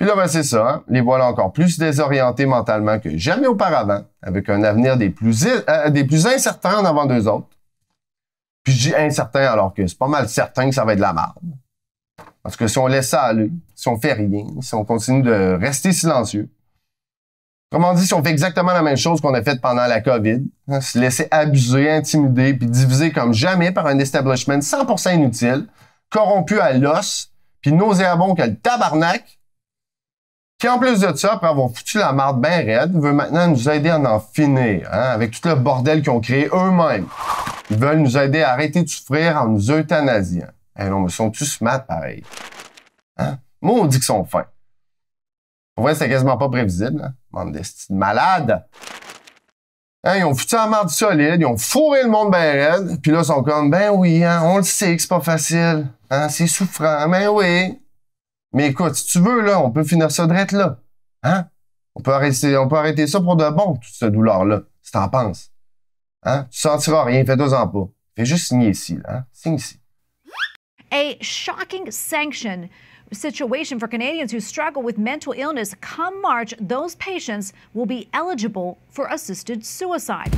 Puis là, ben, c'est ça. Hein. Les voilà encore plus désorientés mentalement que jamais auparavant, avec un avenir des plus, euh, des plus incertains en avant d'eux autres. Puis j'ai incertain alors que c'est pas mal certain que ça va être de la merde. Parce que si on laisse ça aller, si on fait rien, si on continue de rester silencieux, Comment dit, si on fait exactement la même chose qu'on a fait pendant la COVID, hein, se laisser abuser, intimider, puis diviser comme jamais par un establishment 100% inutile, corrompu à l'os, puis nauséabond que le tabarnak, qui en plus de ça, après avoir foutu la marde bien raide, veut maintenant nous aider à en finir, hein, avec tout le bordel qu'ils ont créé eux-mêmes. Ils veulent nous aider à arrêter de souffrir en nous euthanasiant. Eh non, mais sont tous mat, pareil? Hein? Moi, on dit qu'ils sont fins. Pour vrai, c'est quasiment pas prévisible. Hein? des de malades! Hein, ils ont foutu la marde solide, ils ont fourré le monde bien raide, puis là, ils sont comme, ben oui, hein, on le sait que c'est pas facile, hein, c'est souffrant, ben oui. Mais écoute, si tu veux, là, on peut finir ça drette là. Hein? On peut arrêter, on peut arrêter ça pour de bon, toute cette douleur-là, si t'en penses. Hein? Tu sentiras rien, fais-toi-en pas. Fais juste signer ici, là. Hein? Signe ici. A shocking sanction situation for Canadians who struggle with mental illness. Come March, those patients will be eligible for assisted suicide.